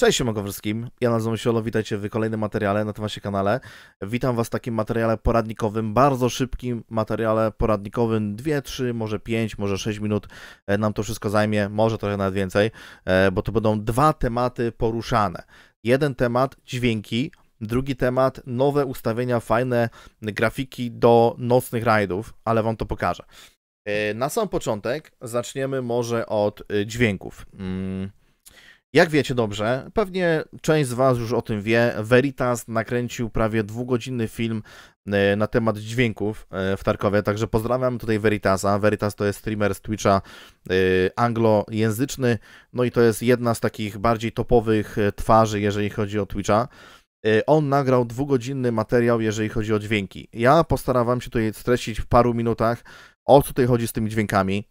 Cześć wszystkim, ja nazywam się Olo, witajcie w kolejnym materiale na tym waszym kanale. Witam was w takim materiale poradnikowym, bardzo szybkim materiale poradnikowym, 2, 3, może 5, może 6 minut e, nam to wszystko zajmie, może trochę nawet więcej, e, bo to będą dwa tematy poruszane. Jeden temat dźwięki, drugi temat nowe ustawienia, fajne grafiki do nocnych rajdów, ale wam to pokażę. E, na sam początek zaczniemy może od dźwięków. Mm. Jak wiecie dobrze, pewnie część z Was już o tym wie, Veritas nakręcił prawie dwugodzinny film e, na temat dźwięków e, w Tarkowie, także pozdrawiam tutaj Veritasa. Veritas to jest streamer z Twitcha e, anglojęzyczny, no i to jest jedna z takich bardziej topowych twarzy, jeżeli chodzi o Twitcha. On nagrał dwugodzinny materiał, jeżeli chodzi o dźwięki. Ja postarałem się tutaj streścić w paru minutach, o co tutaj chodzi z tymi dźwiękami,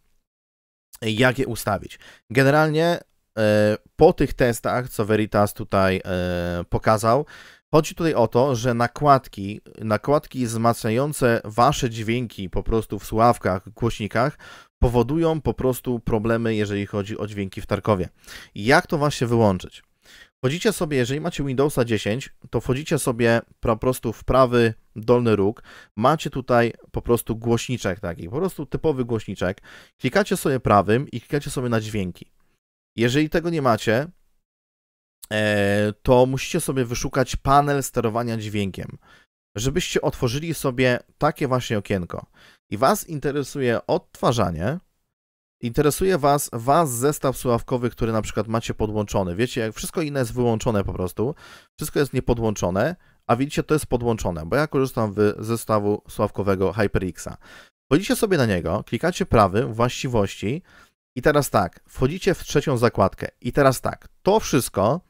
jak je ustawić. Generalnie E, po tych testach, co Veritas tutaj e, pokazał, chodzi tutaj o to, że nakładki, nakładki wzmacniające wasze dźwięki po prostu w sławkach, głośnikach, powodują po prostu problemy, jeżeli chodzi o dźwięki w Tarkowie. Jak to właśnie wyłączyć? Wchodzicie sobie, jeżeli macie Windowsa 10, to wchodzicie sobie po prostu w prawy dolny róg, macie tutaj po prostu głośniczek taki, po prostu typowy głośniczek, klikacie sobie prawym i klikacie sobie na dźwięki. Jeżeli tego nie macie, e, to musicie sobie wyszukać panel sterowania dźwiękiem, żebyście otworzyli sobie takie właśnie okienko. I Was interesuje odtwarzanie, interesuje Was Was zestaw sławkowy, który na przykład macie podłączony. Wiecie, jak wszystko inne jest wyłączone po prostu, wszystko jest niepodłączone, a widzicie, to jest podłączone, bo ja korzystam z zestawu sławkowego HyperX'a. Wchodzicie sobie na niego, klikacie prawy właściwości, i teraz tak, wchodzicie w trzecią zakładkę. I teraz tak, to wszystko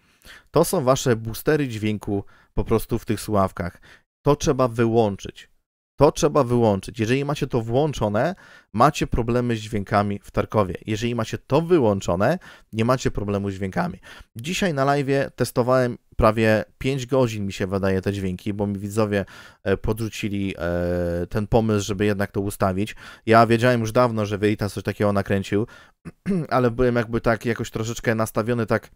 to są wasze boostery dźwięku po prostu w tych słuchawkach. To trzeba wyłączyć. To trzeba wyłączyć. Jeżeli macie to włączone, macie problemy z dźwiękami w Tarkowie. Jeżeli macie to wyłączone, nie macie problemu z dźwiękami. Dzisiaj na live testowałem prawie 5 godzin mi się wydaje te dźwięki, bo mi widzowie e, podrzucili e, ten pomysł, żeby jednak to ustawić. Ja wiedziałem już dawno, że Veritas coś takiego nakręcił, ale byłem jakby tak jakoś troszeczkę nastawiony tak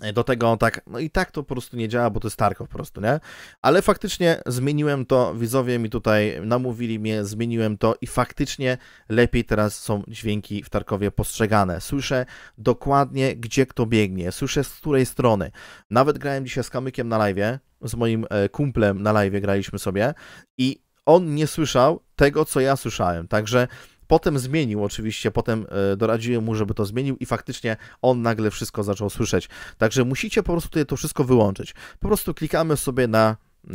E, do tego tak, no i tak to po prostu nie działa, bo to jest Tarkov po prostu, nie? Ale faktycznie zmieniłem to, widzowie mi tutaj namówili mnie, zmieniłem to i faktycznie lepiej teraz są dźwięki w Tarkowie postrzegane. Słyszę dokładnie, gdzie kto biegnie, słyszę z której strony. Nawet grałem dzisiaj z Kamykiem na live'ie, z moim e, kumplem na live'ie graliśmy sobie i on nie słyszał tego, co ja słyszałem, także Potem zmienił oczywiście, potem e, doradziłem mu, żeby to zmienił i faktycznie on nagle wszystko zaczął słyszeć. Także musicie po prostu tutaj to wszystko wyłączyć. Po prostu klikamy sobie na e,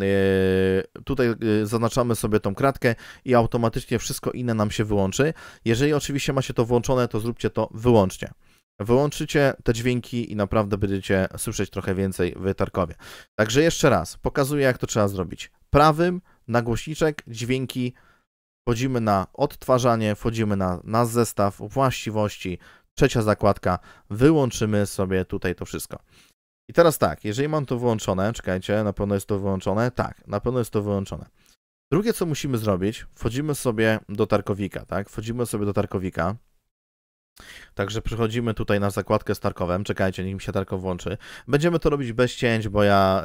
Tutaj e, zaznaczamy sobie tą kratkę i automatycznie wszystko inne nam się wyłączy. Jeżeli oczywiście macie to włączone, to zróbcie to wyłącznie. Wyłączycie te dźwięki i naprawdę będziecie słyszeć trochę więcej w Tarkowie. Także jeszcze raz, pokazuję jak to trzeba zrobić. Prawym na głośniczek, dźwięki, wchodzimy na odtwarzanie, wchodzimy na nasz zestaw właściwości, trzecia zakładka, wyłączymy sobie tutaj to wszystko. I teraz tak, jeżeli mam to wyłączone, czekajcie, na pewno jest to wyłączone, tak, na pewno jest to wyłączone. Drugie, co musimy zrobić, wchodzimy sobie do tarkowika, tak, wchodzimy sobie do tarkowika, Także przechodzimy tutaj na zakładkę z tarkowem. Czekajcie, nim mi się tarkow włączy. Będziemy to robić bez cięć, bo ja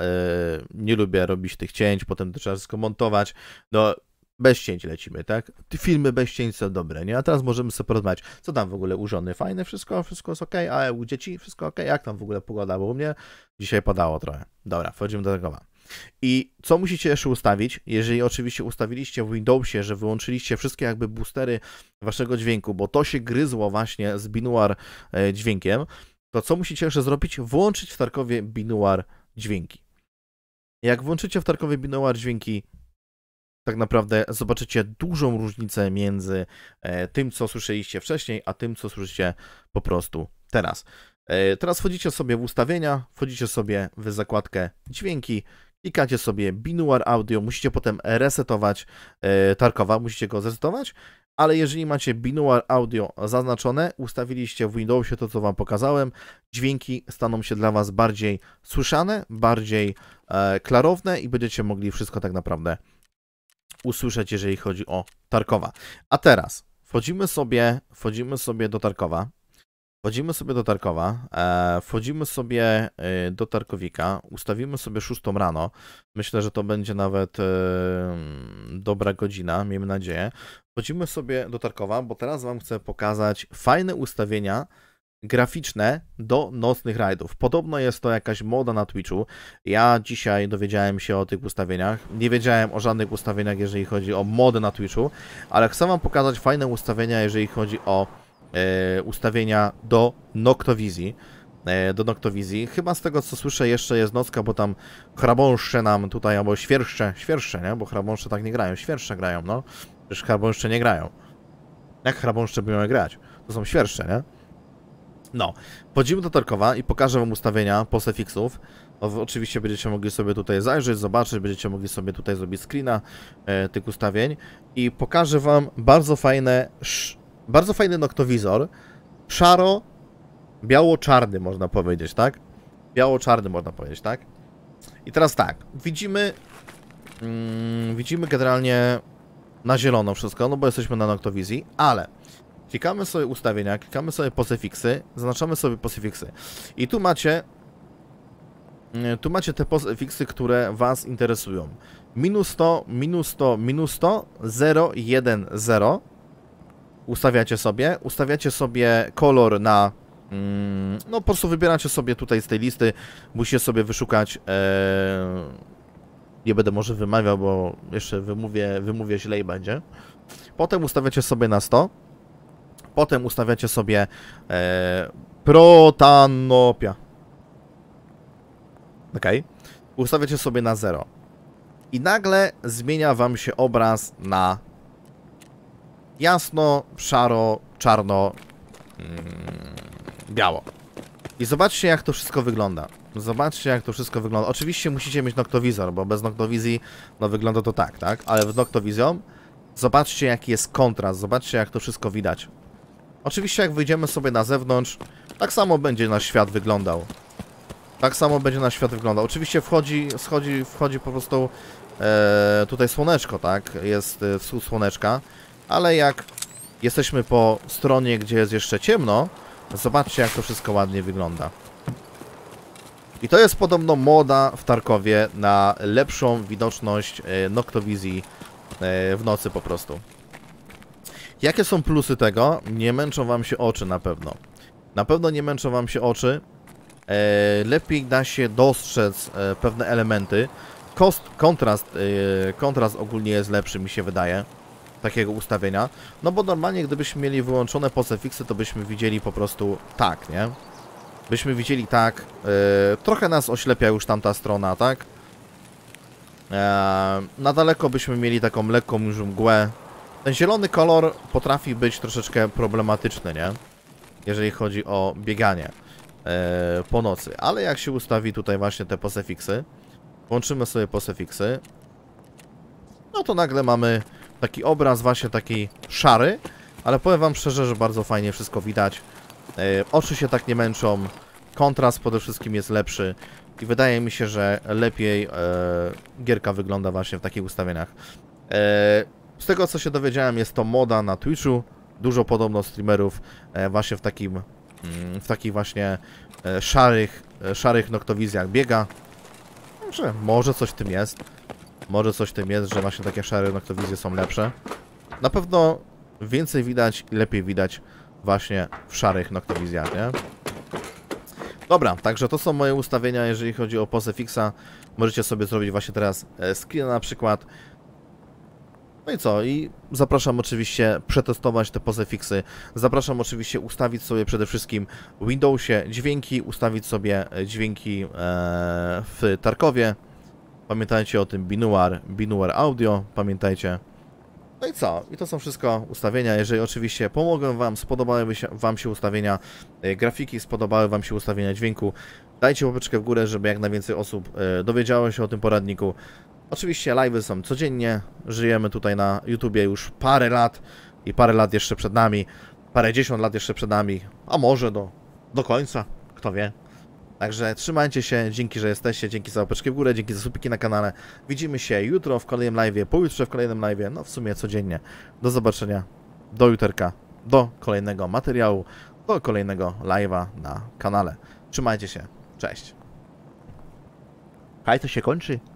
yy, nie lubię robić tych cięć, potem to trzeba wszystko montować. No, bez cięć lecimy, tak? Te filmy bez cięć są dobre, nie? A teraz możemy sobie porozmawiać, co tam w ogóle u żony, fajne wszystko, wszystko jest ok, a u dzieci wszystko ok, jak tam w ogóle pogoda, bo u mnie dzisiaj padało trochę. Dobra, wchodzimy do tego. I co musicie jeszcze ustawić, jeżeli oczywiście ustawiliście w Windowsie, że wyłączyliście wszystkie jakby boostery waszego dźwięku, bo to się gryzło właśnie z binuar e, dźwiękiem, to co musicie jeszcze zrobić? Włączyć w Tarkowie binuar dźwięki. Jak włączycie w Tarkowie binuar dźwięki tak naprawdę zobaczycie dużą różnicę między e, tym, co słyszeliście wcześniej, a tym, co słyszycie po prostu teraz. E, teraz wchodzicie sobie w ustawienia, wchodzicie sobie w zakładkę dźwięki, klikacie sobie Binuar Audio, musicie potem resetować e, Tarkowa, musicie go zresetować, ale jeżeli macie Binuar Audio zaznaczone, ustawiliście w Windowsie to, co Wam pokazałem, dźwięki staną się dla Was bardziej słyszane, bardziej klarowne i będziecie mogli wszystko tak naprawdę usłyszeć, jeżeli chodzi o Tarkowa. A teraz wchodzimy sobie, wchodzimy sobie do Tarkowa. Wchodzimy sobie do Tarkowa, e, wchodzimy sobie e, do Tarkowika, ustawimy sobie szóstą rano. Myślę, że to będzie nawet e, dobra godzina, miejmy nadzieję. Wchodzimy sobie do Tarkowa, bo teraz Wam chcę pokazać fajne ustawienia, graficzne do nocnych rajdów. Podobno jest to jakaś moda na Twitchu. Ja dzisiaj dowiedziałem się o tych ustawieniach. Nie wiedziałem o żadnych ustawieniach, jeżeli chodzi o modę na Twitchu, ale chcę Wam pokazać fajne ustawienia, jeżeli chodzi o e, ustawienia do Noctowizji. E, do Noctowizji. Chyba z tego, co słyszę, jeszcze jest nocka, bo tam chrabąszcze nam tutaj, albo świerszcze, świerszcze, nie? Bo chrabąszcze tak nie grają, świerszcze grają, no. Przecież chrabąszcze nie grają. Jak chrabąszcze by miały grać? To są świerszcze, nie? No, podziemy do Tarkowa i pokażę Wam ustawienia postefixów. No, oczywiście będziecie mogli sobie tutaj zajrzeć, zobaczyć, będziecie mogli sobie tutaj zrobić screena e, tych ustawień i pokażę Wam bardzo fajne, sz, bardzo fajny noktowizor, szaro, biało-czarny można powiedzieć, tak? Biało-czarny można powiedzieć, tak? I teraz tak, widzimy, mm, widzimy generalnie na zielono wszystko, no bo jesteśmy na noktowizji, ale klikamy sobie ustawienia, klikamy sobie pozyfiksy, zaznaczamy sobie pozyfiksy. I tu macie mm, tu macie te pozyfiksy, które Was interesują. Minus 100, minus 100, minus 100, 0, 1, 0. Ustawiacie sobie, ustawiacie sobie kolor na mm, no po prostu wybieracie sobie tutaj z tej listy, musicie sobie wyszukać, ee, nie będę może wymawiał, bo jeszcze wymówię, wymówię źle i będzie. Potem ustawiacie sobie na 100, Potem ustawiacie sobie e, protanopia. Ok. Ustawiacie sobie na 0. I nagle zmienia wam się obraz na jasno, szaro, czarno, mm, biało. I zobaczcie, jak to wszystko wygląda. Zobaczcie, jak to wszystko wygląda. Oczywiście musicie mieć noktowizor, bo bez noktowizji no wygląda to tak, tak? Ale w noktowizją zobaczcie, jaki jest kontrast, zobaczcie, jak to wszystko widać. Oczywiście jak wyjdziemy sobie na zewnątrz, tak samo będzie nasz świat wyglądał. Tak samo będzie nasz świat wyglądał. Oczywiście wchodzi, schodzi, wchodzi po prostu e, tutaj słoneczko, tak? Jest e, wschód słoneczka, ale jak jesteśmy po stronie, gdzie jest jeszcze ciemno, zobaczcie jak to wszystko ładnie wygląda. I to jest podobno moda w Tarkowie na lepszą widoczność e, noktowizji e, w nocy po prostu. Jakie są plusy tego? Nie męczą wam się oczy na pewno. Na pewno nie męczą wam się oczy. E, lepiej da się dostrzec e, pewne elementy. Kost, kontrast, e, kontrast ogólnie jest lepszy, mi się wydaje. Takiego ustawienia. No bo normalnie, gdybyśmy mieli wyłączone posefiksy, to byśmy widzieli po prostu tak, nie? Byśmy widzieli tak. E, trochę nas oślepia już tamta strona, tak? E, na daleko byśmy mieli taką lekką już mgłę ten zielony kolor potrafi być troszeczkę problematyczny, nie? Jeżeli chodzi o bieganie e, po nocy. Ale jak się ustawi tutaj właśnie te posefiksy, włączymy sobie posefiksy, no to nagle mamy taki obraz właśnie taki szary, ale powiem wam szczerze, że bardzo fajnie wszystko widać. E, oczy się tak nie męczą, kontrast przede wszystkim jest lepszy i wydaje mi się, że lepiej e, gierka wygląda właśnie w takich ustawieniach. E, z tego co się dowiedziałem jest to moda na Twitchu. Dużo podobno streamerów e, właśnie w takim mm, w takich właśnie e, szarych, e, szarych noktowizjach biega. Może, może coś w tym jest. Może coś w tym jest, że właśnie takie szare noktowizje są lepsze. Na pewno więcej widać i lepiej widać właśnie w szarych noktowizjach, nie? Dobra, także to są moje ustawienia, jeżeli chodzi o pozę fixa. Możecie sobie zrobić właśnie teraz screena na przykład no i co? I zapraszam oczywiście przetestować te pozefiksy. Zapraszam oczywiście ustawić sobie przede wszystkim w Windowsie dźwięki, ustawić sobie dźwięki e, w Tarkowie. Pamiętajcie o tym Binuar, Binuar Audio, pamiętajcie. No i co? I to są wszystko ustawienia. Jeżeli oczywiście pomogłem Wam, spodobały się, Wam się ustawienia e, grafiki, spodobały Wam się ustawienia dźwięku, dajcie łapeczkę w górę, żeby jak najwięcej osób e, dowiedziało się o tym poradniku. Oczywiście live'y są codziennie, żyjemy tutaj na YouTubie już parę lat i parę lat jeszcze przed nami, parę dziesiąt lat jeszcze przed nami, a może do, do końca, kto wie. Także trzymajcie się, dzięki, że jesteście, dzięki za łapeczki w górę, dzięki za słupki na kanale. Widzimy się jutro w kolejnym live'ie, pojutrze w kolejnym live'ie, no w sumie codziennie. Do zobaczenia, do juterka, do kolejnego materiału, do kolejnego live'a na kanale. Trzymajcie się, cześć. Haj, to się kończy.